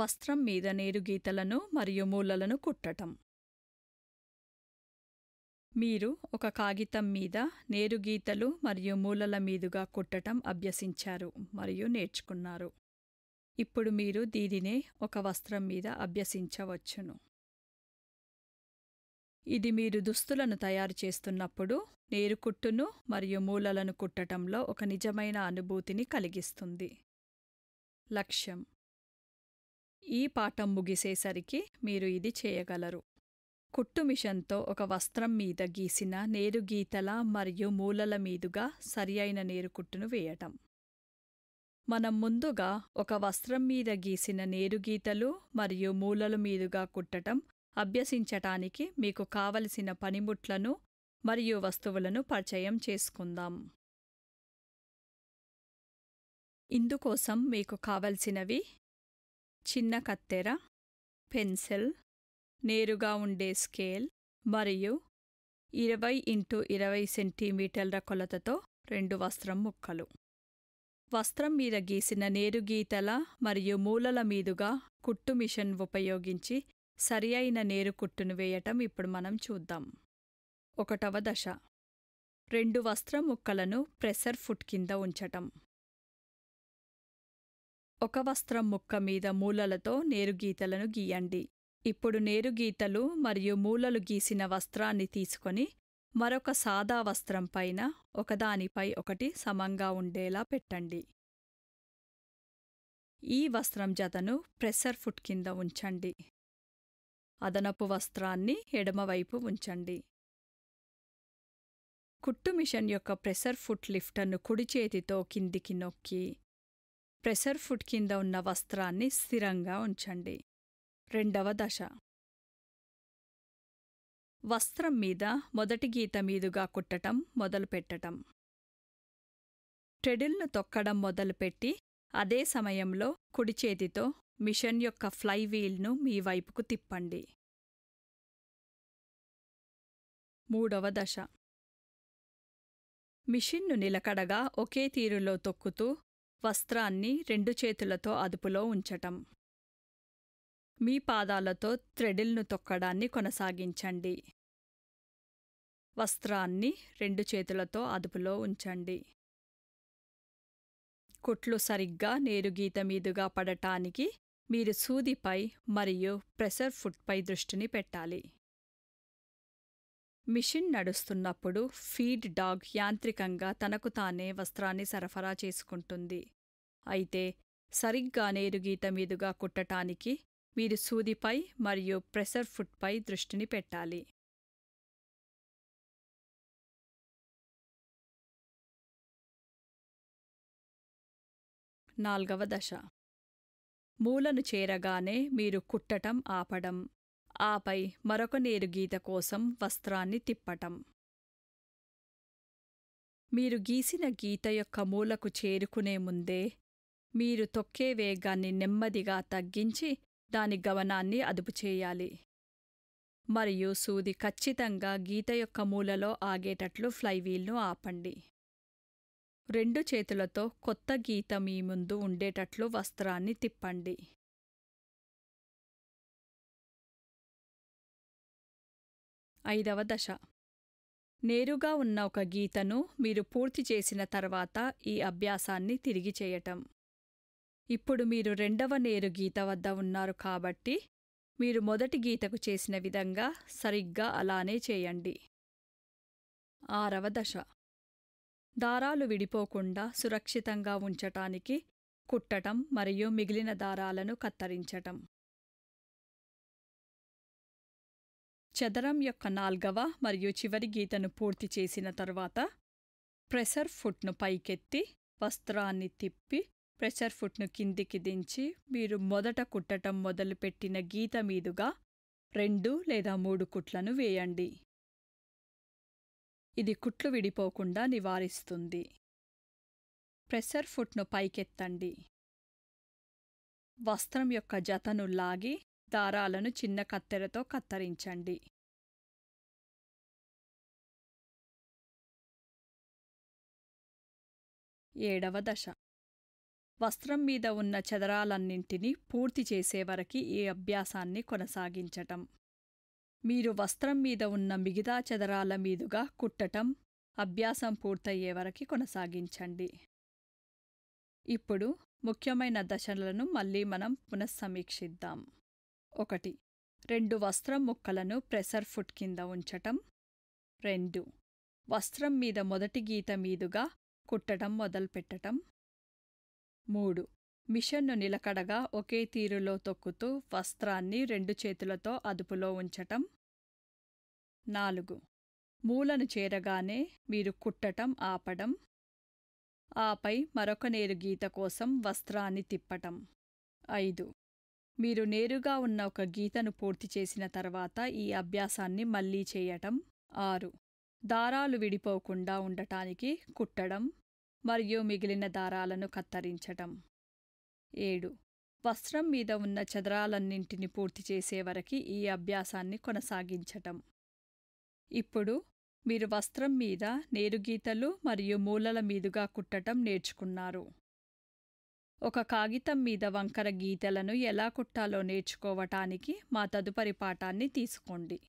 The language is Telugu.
వస్త్రం మీద నేరుగీతలను మరియు మూలలను కుట్టటం మీరు ఒక కాగితం మీద నేరుగీతలు మరియు మూలల మీదుగా కుట్టటం అభ్యసించారు మరియు నేర్చుకున్నారు ఇప్పుడు మీరు దీనినే ఒక వస్త్రం మీద అభ్యసించవచ్చును ఇది మీరు దుస్తులను తయారు చేస్తున్నప్పుడు నేరుకుట్టును మరియు మూలలను కుట్టటంలో ఒక నిజమైన అనుభూతిని కలిగిస్తుంది లక్ష్యం ఈ పాఠం ముగిసేసరికి మీరు ఇది చేయగలరు కుట్టు మిషన్తో ఒక వస్త్రం మీద గీసిన నేరు గీతల మరియు మూలల మీదుగా సరియైన నేరు కుట్టును వేయటం మనం ముందుగా ఒక వస్త్రం మీద గీసిన నేరు గీతలు మరియు మూలల మీదుగా కుట్టటం అభ్యసించటానికి మీకు కావలసిన పనిముట్లను మరియు వస్తువులను పరిచయం చేసుకుందాం ఇందుకోసం మీకు కావలసినవి చిన్న కత్తెర పెన్సిల్ నేరుగా ఉండే స్కేల్ మరియు ఇరవై ఇంటూ ఇరవై సెంటీమీటర్ల కొలతతో రెండు వస్త్రం ముక్కలు వస్త్రం మీద గీసిన నేరుగీతల మరియు మూలల మీదుగా కుట్టు మిషన్ ఉపయోగించి సరి అయిన నేరు కుట్టును వేయటం ఇప్పుడు మనం చూద్దాం ఒకటవ దశ రెండు వస్త్రం ముక్కలను ప్రెషర్ ఫుట్ కింద ఉంచటం ఒక వస్త్రం ముక్క మీద మూలలతో నేరుగీతలను గీయండి ఇప్పుడు నేరుగీతలు మరియు మూలలు గీసిన వస్త్రాన్ని తీసుకొని మరొక సాదా వస్త్రం పైన ఒకదానిపై ఒకటి సమంగా ఉండేలా పెట్టండి ఈ వస్త్రం జతను ప్రెసర్ ఫుట్ కింద ఉంచండి అదనపు వస్త్రాన్ని ఎడమవైపు ఉంచండి కుట్టు మిషన్ యొక్క ప్రెషర్ ఫుట్ లిఫ్టర్ను కుడిచేతితో కిందికి నొక్కి ప్రెషర్ ఫుడ్ కింద ఉన్న వస్త్రాన్ని స్థిరంగా ఉంచండి రెండవ దశ వస్త్రం మీద మొదటి గీత మీదుగా కుట్టటం మొదలుపెట్టటం ట్రెడిల్ను తొక్కడం మొదలుపెట్టి అదే సమయంలో కుడి చేతితో మిషన్ యొక్క ఫ్లైవీల్ను మీ వైపుకు తిప్పండి మూడవ దశ మిషన్ను నిలకడగా ఒకే తీరులో తొక్కుతూ వస్త్రాన్ని రెండు చేతులతో అదుపులో ఉంచటం మీ పాదాలతో థ్రెడిల్ను తొక్కడాన్ని కొనసాగించండి వస్త్రాన్ని రెండు చేతులతో అదుపులో ఉంచండి కుట్లు సరిగ్గా నేరుగీత మీదుగా పడటానికి మీరు సూదిపై మరియు ప్రెషర్ ఫుట్పై దృష్టిని పెట్టాలి మిషన్ నడుస్తున్నప్పుడు ఫీడ్ డాగ్ యాంత్రికంగా తనకు తానే వస్త్రాన్ని సరఫరా చేసుకుంటుంది అయితే సరిగ్గా నేరుగీత మీదుగా కుట్టటానికి మీరు సూదిపై మరియు ప్రెషర్ ఫుట్పై దృష్టిని పెట్టాలి నాల్గవ దశ మూలను చేరగానే మీరు కుట్టటం ఆపడం ఆపై మరొక నేరు గీత కోసం వస్త్రాన్ని తిప్పటం మీరు గీసిన గీత యొక్క మూలకు చేరుకునే ముందే మీరు తొక్కే వేగాన్ని నెమ్మదిగా తగ్గించి దాని గమనాన్ని అదుపు చేయాలి మరియు సూది ఖచ్చితంగా గీత యొక్క మూలలో ఆగేటట్లు ఫ్లైవీల్ను ఆపండి రెండు చేతులతో కొత్త గీత మీ ముందు ఉండేటట్లు వస్త్రాన్ని తిప్పండి ఐదవ దశ నేరుగా ఉన్న ఒక గీతను మీరు పూర్తి చేసిన తర్వాత ఈ అభ్యాసాన్ని తిరిగి చేయటం ఇప్పుడు మీరు రెండవ నేరు గీత వద్ద ఉన్నారు కాబట్టి మీరు మొదటి గీతకు చేసిన విధంగా సరిగ్గా అలానే చేయండి ఆరవ దశ దారాలు విడిపోకుండా సురక్షితంగా ఉంచటానికి కుట్టటం మరియు మిగిలిన దారాలను కత్తిరించటం చదరం యొక్క నాల్గవ మరియు చివరి గీతను పూర్తి చేసిన తర్వాత ప్రెషర్ ఫుట్ను పైకెత్తి వస్త్రాన్ని తిప్పి ప్రెషర్ ఫుట్ను కిందికి దించి మీరు మొదట కుట్టటం మొదలుపెట్టిన గీత మీదుగా రెండు లేదా మూడు కుట్లను వేయండి ఇది కుట్లు విడిపోకుండా నివారిస్తుంది ప్రెషర్ ఫుట్ను పైకెత్తండి వస్త్రం యొక్క జతను లాగి దారాలను చిన్న కత్తెరతో కత్తిరించండి ఏడవ దశ వస్త్రం మీద ఉన్న చదరాలన్నింటినీ పూర్తి చేసేవరకి ఈ అభ్యాసాన్ని కొనసాగించటం మీరు వస్త్రం మీద ఉన్న మిగతా చదరాల మీదుగా కుట్టటం అభ్యాసం పూర్తయ్యే వరకు కొనసాగించండి ఇప్పుడు ముఖ్యమైన దశలను మళ్ళీ మనం పునఃసమీక్షిద్దాం ఒకటి రెండు వస్త్రం ముక్కలను ప్రెషర్ ఫుట్ కింద ఉంచటం రెండు వస్త్రం మీద మొదటి గీత మీదుగా కుట్టడం మొదలుపెట్టటం మూడు మిషన్ను నిలకడగా ఒకే తీరులో తొక్కుతూ వస్త్రాన్ని రెండు చేతులతో అదుపులో ఉంచటం నాలుగు మూలను చేరగానే మీరు కుట్టటం ఆపడం ఆపై మరొక నేరు గీత కోసం వస్త్రాన్ని తిప్పటం ఐదు మీరు నేరుగా ఉన్న ఒక గీతను పూర్తి చేసిన తర్వాత ఈ అభ్యాసాన్ని మళ్లీ చేయటం ఆరు దారాలు విడిపోకుండా ఉండటానికి కుట్టడం మరియు మిగిలిన దారాలను కత్తిరించటం ఏడు వస్త్రం మీద ఉన్న చదరాలన్నింటిని పూర్తి చేసే వరకు ఈ అభ్యాసాన్ని కొనసాగించటం ఇప్పుడు మీరు వస్త్రం మీద నేరుగీతలు మరియు మూలల మీదుగా కుట్టటం నేర్చుకున్నారు ఒక కాగితం మీద వంకర గీతలను ఎలా కుట్టాలో నేర్చుకోవటానికి మా తదుపరి పాఠాన్ని తీసుకోండి